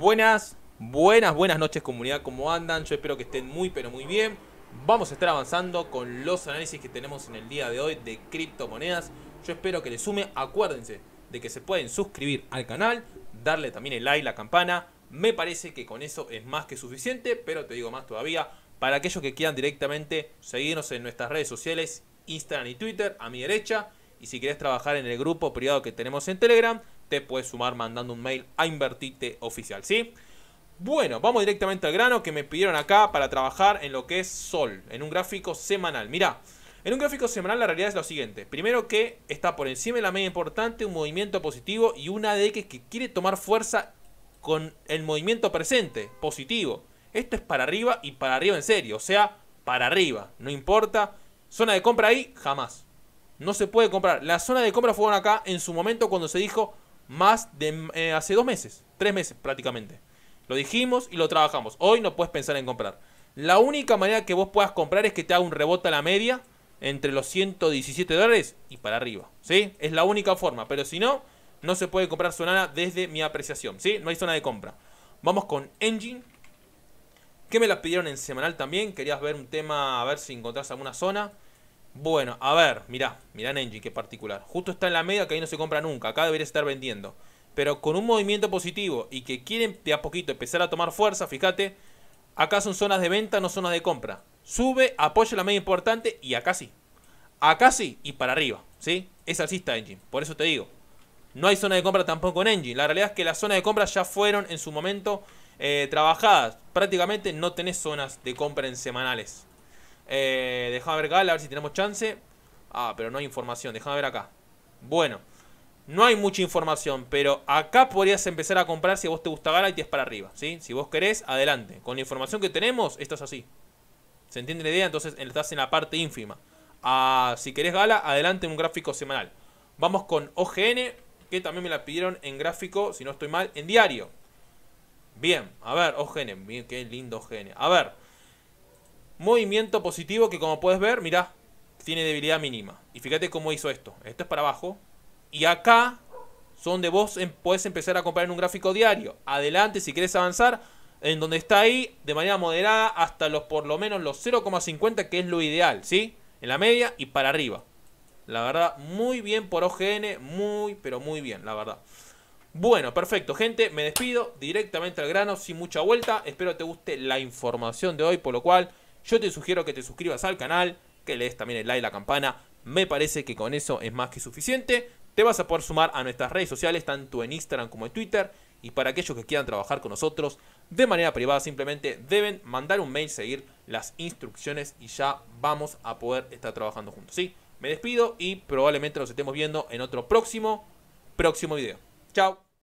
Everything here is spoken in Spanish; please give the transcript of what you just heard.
Buenas, buenas, buenas noches comunidad, ¿cómo andan? Yo espero que estén muy, pero muy bien. Vamos a estar avanzando con los análisis que tenemos en el día de hoy de criptomonedas. Yo espero que les sume, acuérdense de que se pueden suscribir al canal, darle también el like, la campana. Me parece que con eso es más que suficiente, pero te digo más todavía. Para aquellos que quieran directamente, seguirnos en nuestras redes sociales, Instagram y Twitter, a mi derecha. Y si querés trabajar en el grupo privado que tenemos en Telegram, te puedes sumar mandando un mail a Invertite Oficial, ¿sí? Bueno, vamos directamente al grano que me pidieron acá para trabajar en lo que es Sol, en un gráfico semanal. Mirá, en un gráfico semanal la realidad es lo siguiente. Primero que está por encima de la media importante, un movimiento positivo y una de que quiere tomar fuerza con el movimiento presente, positivo. Esto es para arriba y para arriba en serio, o sea, para arriba, no importa. Zona de compra ahí, jamás. No se puede comprar. La zona de compra fueron acá en su momento cuando se dijo más de eh, hace dos meses, tres meses prácticamente. Lo dijimos y lo trabajamos. Hoy no puedes pensar en comprar. La única manera que vos puedas comprar es que te haga un rebote a la media entre los 117 dólares y para arriba. ¿Sí? Es la única forma. Pero si no, no se puede comprar zona desde mi apreciación. ¿Sí? No hay zona de compra. Vamos con Engine. Que me la pidieron en semanal también. Querías ver un tema, a ver si encontrás alguna zona. Bueno, a ver, mirá, mirá Engine, qué particular. Justo está en la media que ahí no se compra nunca, acá debería estar vendiendo. Pero con un movimiento positivo y que quieren de a poquito empezar a tomar fuerza, fíjate, acá son zonas de venta, no zonas de compra. Sube, apoya la media importante y acá sí. Acá sí y para arriba, ¿sí? Es alcista Engine, por eso te digo. No hay zona de compra tampoco en Engine. La realidad es que las zonas de compra ya fueron en su momento eh, trabajadas. Prácticamente no tenés zonas de compra en semanales. Eh, dejame ver Gala, a ver si tenemos chance. Ah, pero no hay información. dejame ver acá. Bueno, no hay mucha información, pero acá podrías empezar a comprar si a vos te gusta Gala y te es para arriba. Si vos querés, adelante. Con la información que tenemos, esto es así. ¿Se entiende la idea? Entonces estás en la parte ínfima. Ah, si querés Gala, adelante en un gráfico semanal. Vamos con OGN, que también me la pidieron en gráfico, si no estoy mal, en diario. Bien, a ver, OGN, bien, qué lindo OGN. A ver, Movimiento positivo que como puedes ver, mira, tiene debilidad mínima. Y fíjate cómo hizo esto. Esto es para abajo. Y acá son de vos em, puedes empezar a comprar en un gráfico diario. Adelante si quieres avanzar. En donde está ahí, de manera moderada, hasta los por lo menos los 0,50, que es lo ideal, ¿sí? En la media y para arriba. La verdad, muy bien por OGN, muy, pero muy bien, la verdad. Bueno, perfecto, gente, me despido directamente al grano, sin mucha vuelta. Espero te guste la información de hoy, por lo cual yo te sugiero que te suscribas al canal, que le des también el like, la campana. Me parece que con eso es más que suficiente. Te vas a poder sumar a nuestras redes sociales, tanto en Instagram como en Twitter. Y para aquellos que quieran trabajar con nosotros de manera privada, simplemente deben mandar un mail, seguir las instrucciones y ya vamos a poder estar trabajando juntos. ¿sí? Me despido y probablemente nos estemos viendo en otro próximo, próximo video. Chao.